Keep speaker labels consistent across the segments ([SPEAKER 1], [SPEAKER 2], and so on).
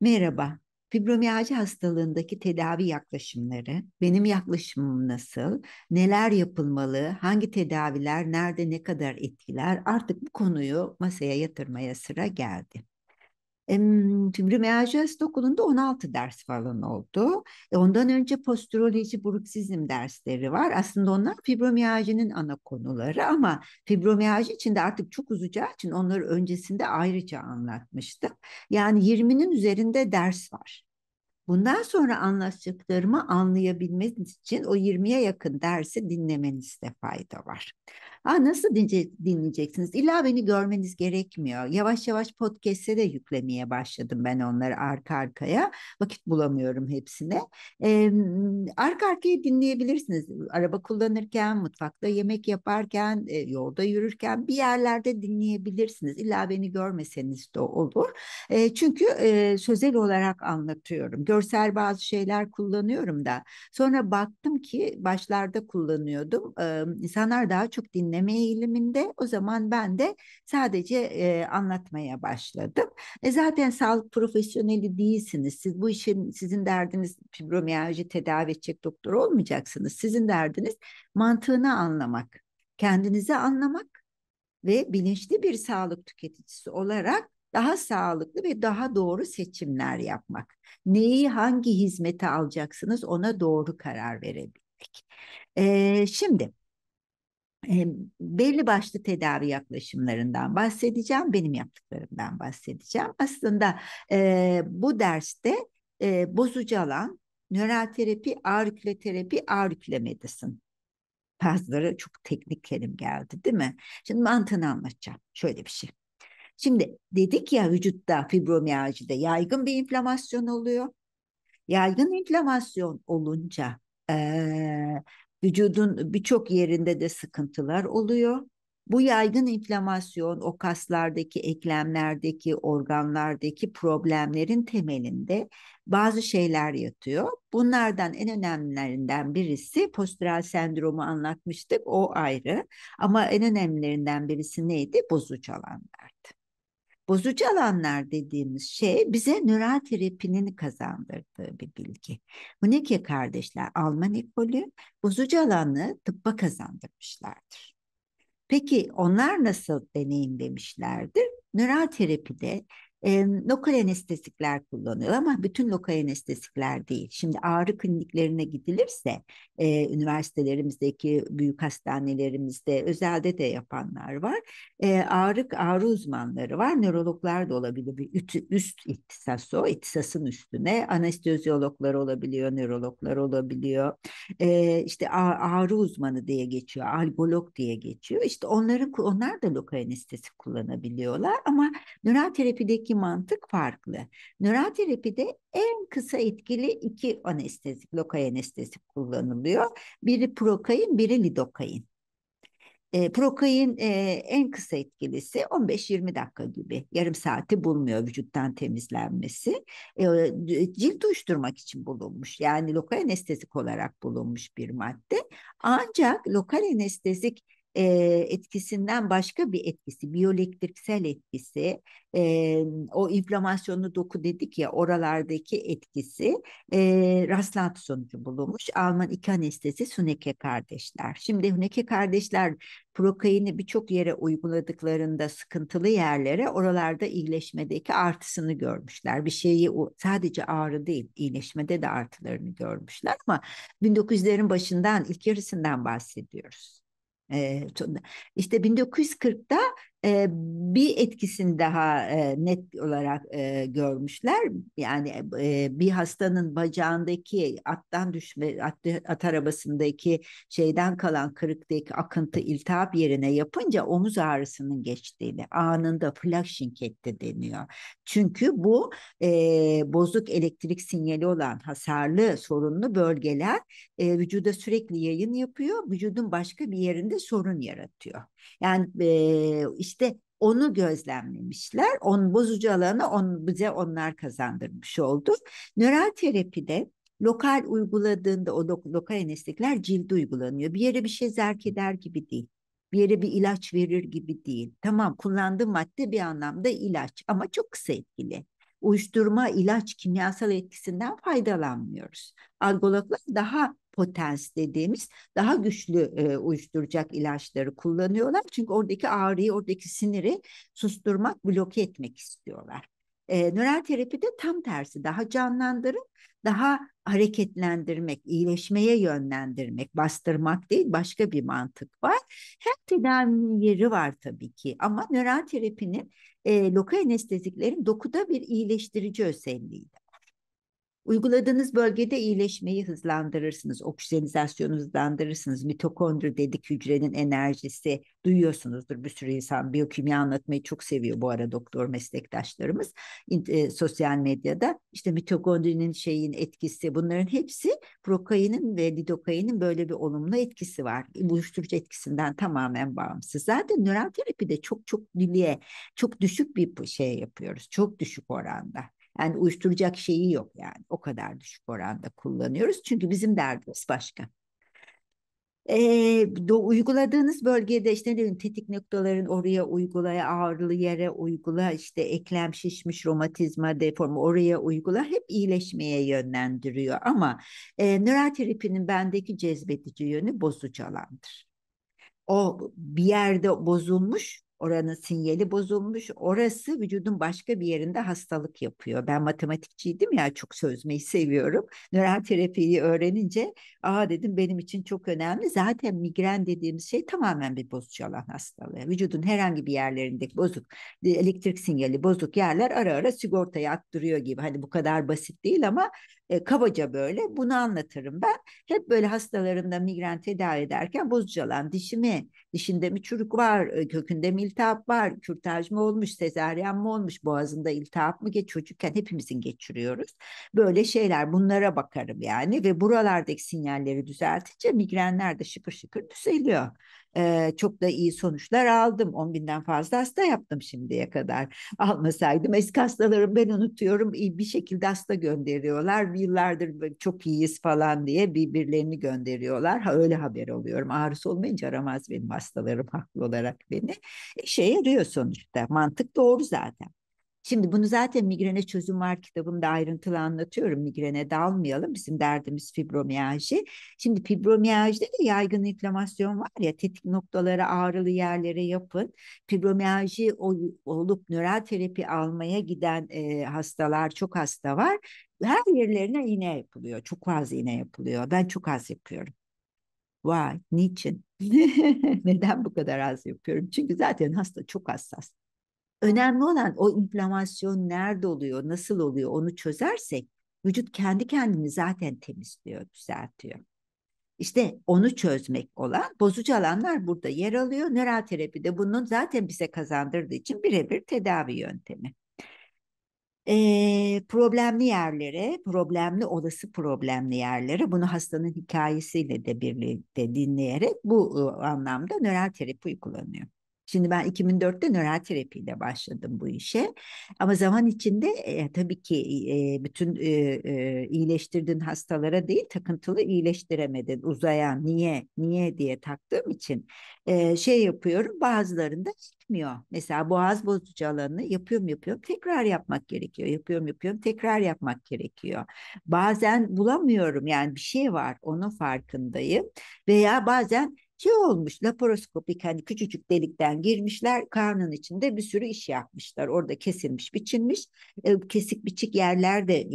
[SPEAKER 1] Merhaba, fibromiyalji hastalığındaki tedavi yaklaşımları, benim yaklaşımım nasıl, neler yapılmalı, hangi tedaviler, nerede ne kadar etkiler artık bu konuyu masaya yatırmaya sıra geldi. Rümeyya Jöst okulunda 16 ders falan oldu. E ondan önce posturoloji, bruksizm dersleri var. Aslında onlar fibromiyajinin ana konuları ama fibromiyajı de artık çok uzacağı için onları öncesinde ayrıca anlatmıştım. Yani 20'nin üzerinde ders var. Bundan sonra anlatacaklarımı anlayabilmeniz için o 20'ye yakın dersi dinlemenizde fayda var. Ha, nasıl dinleyeceksiniz? İlla beni görmeniz gerekmiyor. Yavaş yavaş podcast'e de yüklemeye başladım ben onları arka arkaya. Vakit bulamıyorum hepsine. Ee, arka arkaya dinleyebilirsiniz. Araba kullanırken, mutfakta yemek yaparken, e, yolda yürürken bir yerlerde dinleyebilirsiniz. İlla beni görmeseniz de olur. E, çünkü e, sözel olarak anlatıyorum. Gör görsel bazı şeyler kullanıyorum da. Sonra baktım ki başlarda kullanıyordum. E, insanlar daha çok dinleme eğiliminde. O zaman ben de sadece e, anlatmaya başladım. E, zaten sağlık profesyoneli değilsiniz. Siz bu işin sizin derdiniz fibromiyalji tedavi edecek doktor olmayacaksınız. Sizin derdiniz mantığını anlamak, kendinizi anlamak ve bilinçli bir sağlık tüketicisi olarak daha sağlıklı ve daha doğru seçimler yapmak. Neyi hangi hizmete alacaksınız ona doğru karar verebilmek. Ee, şimdi e, belli başlı tedavi yaklaşımlarından bahsedeceğim, benim yaptıklarımdan bahsedeceğim. Aslında e, bu derste e, bozucu alan nöral terapi, ağrıkloterapi, ağrıkle medisin fazları çok teknik kelim geldi değil mi? Şimdi mantığını anlatacağım. Şöyle bir şey. Şimdi dedik ya vücutta fibromiyajide yaygın bir inflamasyon oluyor. Yaygın inflamasyon olunca e, vücudun birçok yerinde de sıkıntılar oluyor. Bu yaygın inflamasyon o kaslardaki, eklemlerdeki, organlardaki problemlerin temelinde bazı şeyler yatıyor. Bunlardan en önemlilerinden birisi postural sendromu anlatmıştık o ayrı ama en önemlilerinden birisi neydi? Bozucu alanlardı bozucu alanlar dediğimiz şey bize nöral terapinin kazandırdığı bir bilgi. Huneke kardeşler Alman ekolü bozucu alanı tıbba kazandırmışlardır. Peki onlar nasıl deneyimlemişlerdir? Nöral terapide e, lokal anestezikler kullanıyor ama bütün lokal anestezikler değil. Şimdi ağrı kliniklerine gidilirse e, üniversitelerimizdeki büyük hastanelerimizde özelde de yapanlar var. E, ağrı ağrı uzmanları var. Nörologlar da olabilir. Bir üst, üst ihtisas o. İhtisasın üstüne anestezyologlar olabiliyor, nörologlar olabiliyor. E, işte ağrı uzmanı diye geçiyor, algolog diye geçiyor. İşte onların onlar da lokal anestezi kullanabiliyorlar ama nöral terapideki buradaki mantık farklı. Nöral terapide en kısa etkili iki anestezik, lokal anestezik kullanılıyor. Biri prokain, biri lidokain. E, prokain e, en kısa etkilisi 15-20 dakika gibi. Yarım saati bulmuyor vücuttan temizlenmesi. E, cilt uyuşturmak için bulunmuş. Yani lokal anestezik olarak bulunmuş bir madde. Ancak lokal anestezik e, etkisinden başka bir etkisi, biyoelektriksel etkisi, e, o inflamasyonlu doku dedik ya oralardaki etkisi e, rastlantı sonucu bulunmuş. Alman iki anestezi Süneke kardeşler. Şimdi Süneke kardeşler prokaini birçok yere uyguladıklarında sıkıntılı yerlere oralarda iyileşmedeki artısını görmüşler. Bir şeyi sadece ağrı değil iyileşmede de artılarını görmüşler ama 1900'lerin başından ilk yarısından bahsediyoruz. İşte 1940'da e, bir etkisini daha e, net olarak e, görmüşler. Yani e, bir hastanın bacağındaki attan düşme, at, at arabasındaki şeyden kalan kırıktaki akıntı iltihap yerine yapınca omuz ağrısının geçtiğini anında flashing etti deniyor. Çünkü bu e, bozuk elektrik sinyali olan hasarlı sorunlu bölgeler e, vücuda sürekli yayın yapıyor. Vücudun başka bir yerinde sorun yaratıyor. Yani e, işte onu gözlemlemişler. On bozucu alanı on, bize onlar kazandırmış oldu. Nöral terapide lokal uyguladığında o lo lokal anesteziler cilde uygulanıyor. Bir yere bir şey zerk eder gibi değil. Bir yere bir ilaç verir gibi değil. Tamam kullandığı madde bir anlamda ilaç ama çok kısa etkili uyuşturma, ilaç, kimyasal etkisinden faydalanmıyoruz. Algologlar daha potens dediğimiz daha güçlü e, uyuşturacak ilaçları kullanıyorlar. Çünkü oradaki ağrıyı, oradaki siniri susturmak, bloke etmek istiyorlar. E, terapi de tam tersi daha canlandırıp daha hareketlendirmek, iyileşmeye yönlendirmek, bastırmak değil başka bir mantık var. Her tedavinin yeri var tabii ki ama nöral terapinin e, lokal anesteziklerin dokuda bir iyileştirici özelliği de Uyguladığınız bölgede iyileşmeyi hızlandırırsınız, oksijenizasyonu hızlandırırsınız. Mitokondri dedik hücrenin enerjisi duyuyorsunuzdur bir sürü insan. Biyokimya anlatmayı çok seviyor bu ara doktor meslektaşlarımız e, sosyal medyada. İşte mitokondrinin şeyin etkisi bunların hepsi prokainin ve lidokainin böyle bir olumlu etkisi var. Uyuşturucu etkisinden tamamen bağımsız. Zaten nöral terapide çok çok diliye çok düşük bir şey yapıyoruz. Çok düşük oranda. Yani uyuşturacak şeyi yok yani. O kadar düşük oranda kullanıyoruz. Çünkü bizim derdimiz başka. E, do, uyguladığınız bölgede işte ne tetik noktaların oraya uygulaya ağrılı yere uygula işte eklem şişmiş romatizma deforme oraya uygula hep iyileşmeye yönlendiriyor ama e, nöroterapinin bendeki cezbedici yönü bozucu alandır. O bir yerde bozulmuş Oranın sinyali bozulmuş. Orası vücudun başka bir yerinde hastalık yapıyor. Ben matematikçiydim ya çok sözmeyi seviyorum. Nöral terapiyi öğrenince aa dedim benim için çok önemli. Zaten migren dediğimiz şey tamamen bir bozucu olan hastalığı. Vücudun herhangi bir yerlerinde bozuk elektrik sinyali bozuk yerler ara ara sigortaya attırıyor gibi. Hani bu kadar basit değil ama e, kabaca böyle bunu anlatırım ben. Hep böyle hastalarımda migren tedavi ederken bozucalan dişimi, dişinde mi çürük var, e, kökünde mi iltihap var, kürtaj mı olmuş, sezaryen mi olmuş, boğazında iltihap mı geç çocukken hepimizin geçiriyoruz. Böyle şeyler bunlara bakarım yani ve buralardaki sinyalleri düzeltince migrenler de şıkır şıkır düzeliyor e, çok da iyi sonuçlar aldım. 10 binden fazla hasta yaptım şimdiye kadar. Almasaydım eski hastalarım ben unutuyorum bir şekilde hasta gönderiyorlar. Yıllardır çok iyiyiz falan diye birbirlerini gönderiyorlar. Ha, öyle haber oluyorum. Ağrısı olmayınca aramaz benim hastalarım haklı olarak beni. Şey yarıyor sonuçta. Mantık doğru zaten. Şimdi bunu zaten migrene çözüm var kitabımda ayrıntılı anlatıyorum. Migrene dalmayalım. Bizim derdimiz fibromiyalji. Şimdi fibromiyajda da yaygın inflamasyon var ya tetik noktalara ağrılı yerlere yapın. Fibromiyalji olup nöral terapi almaya giden e, hastalar çok hasta var. Her yerlerine iğne yapılıyor. Çok az iğne yapılıyor. Ben çok az yapıyorum. Vay, niçin? Neden bu kadar az yapıyorum? Çünkü zaten hasta çok hassas. Önemli olan o inflamasyon nerede oluyor, nasıl oluyor onu çözersek vücut kendi kendini zaten temizliyor, düzeltiyor. İşte onu çözmek olan bozucu alanlar burada yer alıyor. Nöral terapi de bunun zaten bize kazandırdığı için birebir tedavi yöntemi. E, problemli yerlere, problemli olası problemli yerlere bunu hastanın hikayesiyle de birlikte dinleyerek bu anlamda nöral terapi uygulanıyor. Şimdi ben 2004'te nöral terapiyle başladım bu işe. Ama zaman içinde e, tabii ki e, bütün e, e, iyileştirdiğin hastalara değil takıntılı iyileştiremedin. Uzayan niye niye diye taktığım için e, şey yapıyorum bazılarında gitmiyor. Mesela boğaz bozucu alanını yapıyorum yapıyorum tekrar yapmak gerekiyor. Yapıyorum yapıyorum tekrar yapmak gerekiyor. Bazen bulamıyorum yani bir şey var onun farkındayım. Veya bazen şey olmuş laparoskopik hani küçücük delikten girmişler karnın içinde bir sürü iş yapmışlar. Orada kesilmiş biçilmiş e, kesik biçik yerler de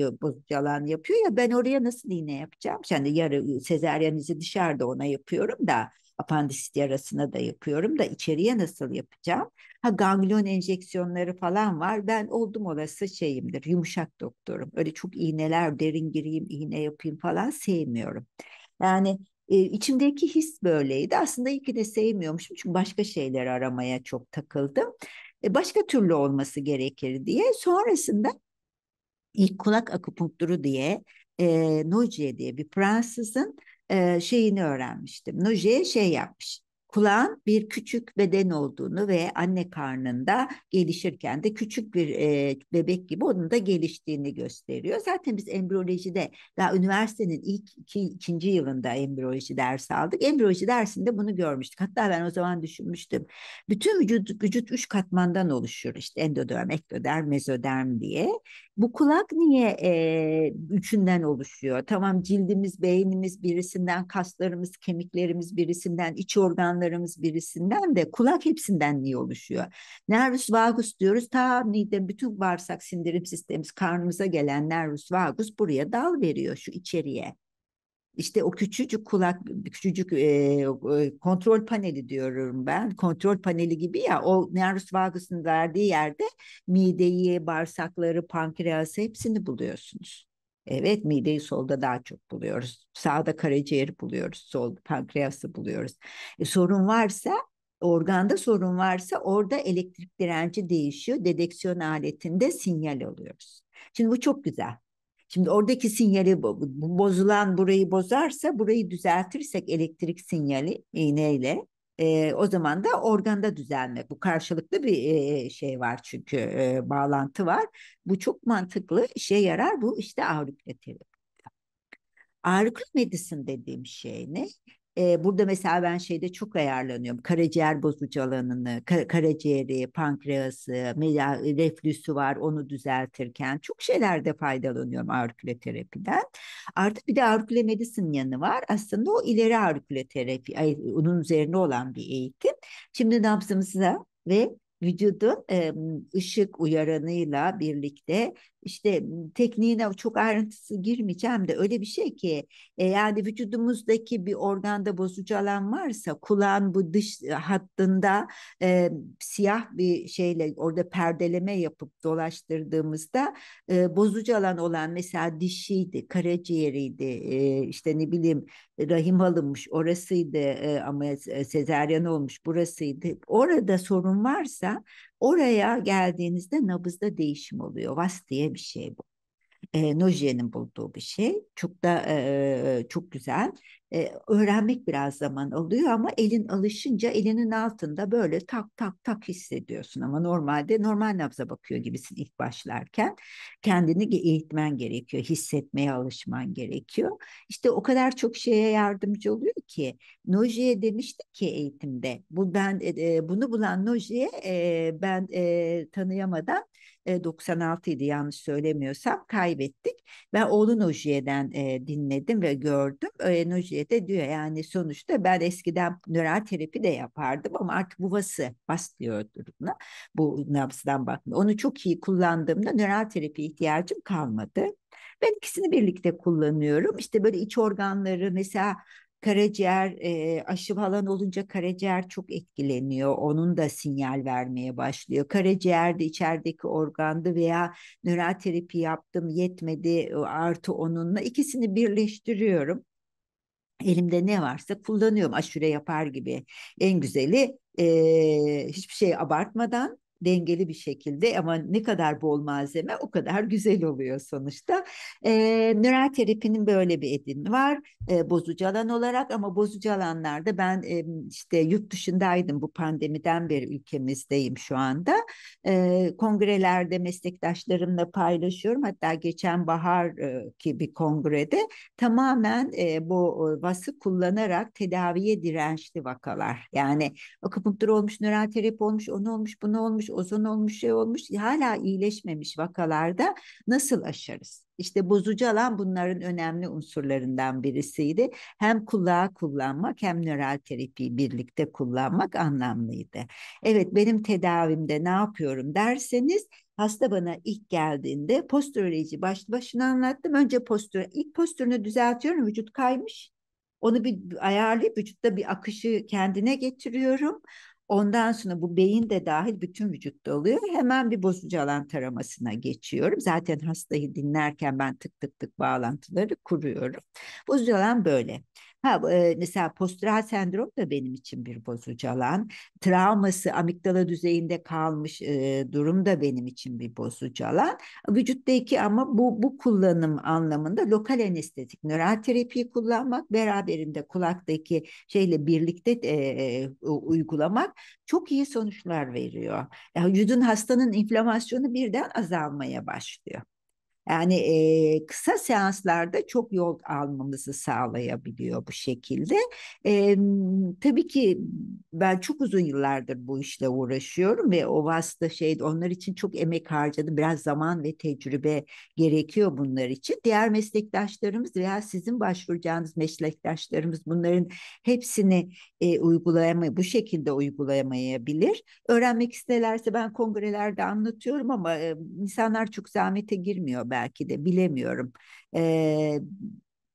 [SPEAKER 1] yalan yapıyor ya ben oraya nasıl iğne yapacağım? Şimdi hani yarı ıı, sezaryenizi dışarıda ona yapıyorum da apandisit yarasına da yapıyorum da içeriye nasıl yapacağım? Ha ganglion enjeksiyonları falan var. Ben oldum olası şeyimdir, yumuşak doktorum. Öyle çok iğneler, derin gireyim, iğne yapayım falan sevmiyorum. Yani e, içimdeki his böyleydi. Aslında iyi ki de sevmiyormuşum çünkü başka şeyler aramaya çok takıldım. E, başka türlü olması gerekir diye. Sonrasında ilk kulak akupunkturu diye e, Noje diye bir Fransızın e, şeyini öğrenmiştim. Noje şey yapmış kulağın bir küçük beden olduğunu ve anne karnında gelişirken de küçük bir e, bebek gibi onun da geliştiğini gösteriyor. Zaten biz embriyolojide daha üniversitenin ilk iki, ikinci yılında embriyoloji dersi aldık. Embriyoloji dersinde bunu görmüştük. Hatta ben o zaman düşünmüştüm. Bütün vücut, vücut üç katmandan oluşur. işte endoderm, ektoderm, mezoderm diye. Bu kulak niye e, üçünden oluşuyor? Tamam cildimiz, beynimiz birisinden, kaslarımız, kemiklerimiz birisinden, iç organlarımız organlarımız birisinden de kulak hepsinden niye oluşuyor? Nervus vagus diyoruz ta mide bütün bağırsak sindirim sistemimiz karnımıza gelen nervus vagus buraya dal veriyor şu içeriye. İşte o küçücük kulak, küçücük e, e kontrol paneli diyorum ben. Kontrol paneli gibi ya o nervus vagus'un verdiği yerde mideyi, bağırsakları, pankreası hepsini buluyorsunuz. Evet mideyi solda daha çok buluyoruz. Sağda karaciğeri buluyoruz. Solda pankreası buluyoruz. E, sorun varsa organda sorun varsa orada elektrik direnci değişiyor. Dedeksiyon aletinde sinyal alıyoruz. Şimdi bu çok güzel. Şimdi oradaki sinyali bozulan burayı bozarsa burayı düzeltirsek elektrik sinyali iğneyle e, o zaman da organda düzelme. Bu karşılıklı bir e, şey var çünkü e, bağlantı var. Bu çok mantıklı işe yarar bu işte aurikuloterapi. Aurikul medisin dediğim şey ne? e, burada mesela ben şeyde çok ayarlanıyorum. Karaciğer bozucu alanını, kar- karaciğeri, pankreası, reflüsü var onu düzeltirken çok şeylerde faydalanıyorum terapiden. Artık bir de arkule medisin yanı var. Aslında o ileri arkuloterapi, ay, onun üzerine olan bir eğitim. Şimdi nabzımıza ve vücudun ışık uyaranıyla birlikte işte tekniğine çok ayrıntısı girmeyeceğim de öyle bir şey ki e, yani vücudumuzdaki bir organda bozucu alan varsa kulağın bu dış e, hattında e, siyah bir şeyle orada perdeleme yapıp dolaştırdığımızda e, bozucu alan olan mesela dişiydi, karaciğeriydi, e, işte ne bileyim rahim alınmış orasıydı e, ama e, sezaryen olmuş burasıydı. Orada sorun varsa Oraya geldiğinizde nabızda değişim oluyor. Vas diye bir şey bu e, Nojia'nın bulduğu bir şey. Çok da e, e, çok güzel. E, öğrenmek biraz zaman alıyor ama elin alışınca elinin altında böyle tak tak tak hissediyorsun. Ama normalde normal nabza bakıyor gibisin ilk başlarken. Kendini eğitmen gerekiyor, hissetmeye alışman gerekiyor. İşte o kadar çok şeye yardımcı oluyor ki. Noji'ye demişti ki eğitimde, bu ben e, e bunu bulan Noji'ye e, ben e, tanıyamadan 96 e, idi yanlış söylemiyorsam kaybettik. Ben oğlu Nojiye'den e, dinledim ve gördüm. E, Nojiye de diyor yani sonuçta ben eskiden nöral terapi de yapardım ama artık buvası bas diyor durumuna. Bu nabzdan bakma. Onu çok iyi kullandığımda nöral terapi ihtiyacım kalmadı. Ben ikisini birlikte kullanıyorum. İşte böyle iç organları mesela karaciğer e, aşı falan olunca karaciğer çok etkileniyor. Onun da sinyal vermeye başlıyor. Karaciğer de içerideki organdı veya nöral terapi yaptım yetmedi artı onunla ikisini birleştiriyorum. Elimde ne varsa kullanıyorum aşure yapar gibi. En güzeli e, hiçbir şey abartmadan dengeli bir şekilde ama ne kadar bol malzeme o kadar güzel oluyor sonuçta. E, nöral terapinin böyle bir edinimi var e, bozucu alan olarak ama bozucu alanlarda ben e, işte yurt dışındaydım bu pandemiden beri ülkemizdeyim şu anda. E, kongrelerde meslektaşlarımla paylaşıyorum hatta geçen bahar e, ki bir kongrede tamamen e, bu vası kullanarak tedaviye dirençli vakalar yani akupunktur olmuş nöral terapi olmuş onu olmuş bunu olmuş olmuş, ozon olmuş, şey olmuş hala iyileşmemiş vakalarda nasıl aşarız? İşte bozucu alan bunların önemli unsurlarından birisiydi. Hem kulağı kullanmak hem nöral terapiyi birlikte kullanmak anlamlıydı. Evet benim tedavimde ne yapıyorum derseniz hasta bana ilk geldiğinde postüroloji baş başına anlattım. Önce postür ilk postürünü düzeltiyorum. Vücut kaymış. Onu bir ayarlayıp vücutta bir akışı kendine getiriyorum. Ondan sonra bu beyin de dahil bütün vücutta oluyor. Hemen bir bozucu alan taramasına geçiyorum. Zaten hastayı dinlerken ben tık tık tık bağlantıları kuruyorum. Bozucu alan böyle. Ha, mesela postural sendrom da benim için bir bozucu alan. Travması amigdala düzeyinde kalmış e, durum da benim için bir bozucu alan. Vücuttaki ama bu, bu kullanım anlamında lokal anestetik nöral terapiyi kullanmak beraberinde kulaktaki şeyle birlikte e, uygulamak çok iyi sonuçlar veriyor. Yani vücudun hastanın inflamasyonu birden azalmaya başlıyor. Yani e, kısa seanslarda çok yol almamızı sağlayabiliyor bu şekilde. E, tabii ki ben çok uzun yıllardır bu işle uğraşıyorum ve o vasıta şey onlar için çok emek harcadım. Biraz zaman ve tecrübe gerekiyor bunlar için. Diğer meslektaşlarımız veya sizin başvuracağınız meslektaşlarımız bunların hepsini e, uygulayamay bu şekilde uygulayamayabilir. Öğrenmek isterlerse ben kongrelerde anlatıyorum ama e, insanlar çok zahmete girmiyor belki de bilemiyorum. E,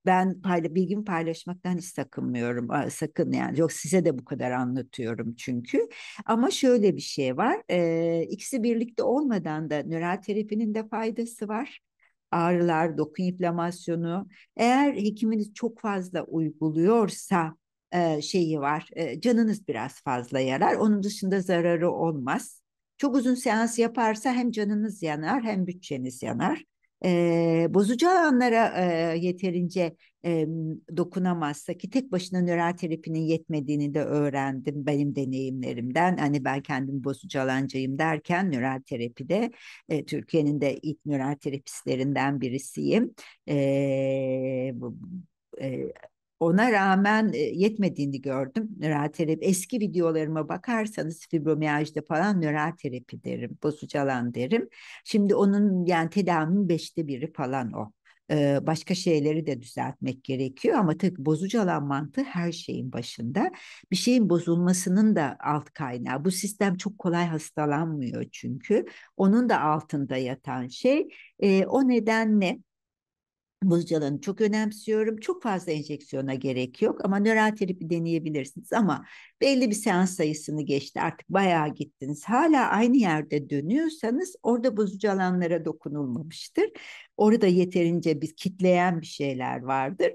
[SPEAKER 1] ben payla bilgimi paylaşmaktan hiç sakınmıyorum. Sakın yani yok size de bu kadar anlatıyorum çünkü. Ama şöyle bir şey var. E, ikisi birlikte olmadan da nöral terapinin de faydası var ağrılar, doku inflamasyonu. Eğer hekiminiz çok fazla uyguluyorsa e, şeyi var, e, canınız biraz fazla yarar. Onun dışında zararı olmaz. Çok uzun seans yaparsa hem canınız yanar hem bütçeniz yanar e, bozucu alanlara e, yeterince e, dokunamazsa ki tek başına nöral terapinin yetmediğini de öğrendim benim deneyimlerimden. Hani ben kendim bozucu alancıyım derken nöral terapide e, Türkiye'nin de ilk nöral terapistlerinden birisiyim. E, bu, e, ona rağmen e, yetmediğini gördüm. Nöral terapi eski videolarıma bakarsanız fibromiyajda falan nöral terapi derim, bozucu alan derim. Şimdi onun yani tedavinin beşte biri falan o. Ee, başka şeyleri de düzeltmek gerekiyor ama tabii bozucu alan mantığı her şeyin başında. Bir şeyin bozulmasının da alt kaynağı. Bu sistem çok kolay hastalanmıyor çünkü. Onun da altında yatan şey. Ee, o nedenle Buzcalanı çok önemsiyorum. Çok fazla enjeksiyona gerek yok ama nöral terapi deneyebilirsiniz ama belli bir seans sayısını geçti artık bayağı gittiniz. Hala aynı yerde dönüyorsanız orada buzcalanlara dokunulmamıştır. Orada yeterince bir kitleyen bir şeyler vardır.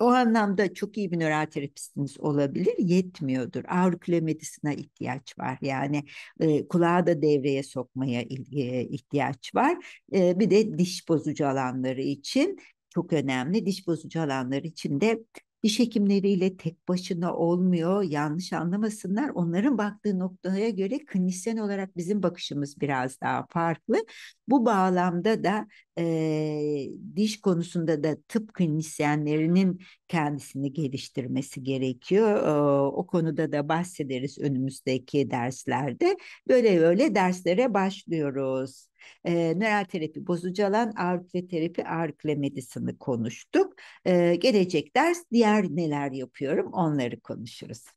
[SPEAKER 1] O anlamda çok iyi bir nöral terapistiniz olabilir, yetmiyordur. Aurikulomedisine ihtiyaç var. Yani e, kulağı da devreye sokmaya e, ihtiyaç var. E, bir de diş bozucu alanları için çok önemli. Diş bozucu alanlar içinde diş hekimleriyle tek başına olmuyor. Yanlış anlamasınlar. Onların baktığı noktaya göre klinisyen olarak bizim bakışımız biraz daha farklı. Bu bağlamda da e, diş konusunda da tıp klinisyenlerinin kendisini geliştirmesi gerekiyor. E, o konuda da bahsederiz önümüzdeki derslerde. Böyle böyle derslere başlıyoruz. E, nöral terapi bozucu alan ağrı terapi ağrı medisini konuştuk. E, gelecek ders diğer neler yapıyorum onları konuşuruz.